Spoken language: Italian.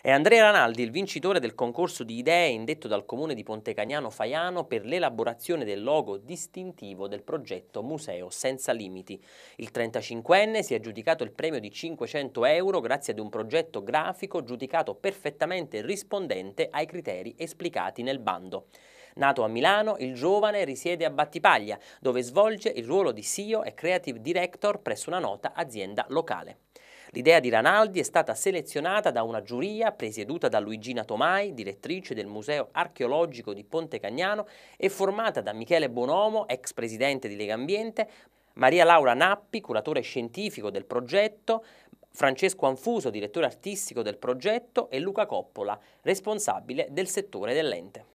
È Andrea Ranaldi il vincitore del concorso di idee indetto dal comune di Pontecagnano Faiano per l'elaborazione del logo distintivo del progetto Museo Senza Limiti. Il 35enne si è aggiudicato il premio di 500 euro grazie ad un progetto grafico giudicato perfettamente rispondente ai criteri esplicati nel bando. Nato a Milano, il giovane risiede a Battipaglia, dove svolge il ruolo di CEO e Creative Director presso una nota azienda locale. L'idea di Ranaldi è stata selezionata da una giuria presieduta da Luigina Tomai, direttrice del Museo archeologico di Ponte Cagnano, e formata da Michele Bonomo, ex presidente di Lega Ambiente, Maria Laura Nappi, curatore scientifico del progetto, Francesco Anfuso, direttore artistico del progetto, e Luca Coppola, responsabile del settore dell'ente.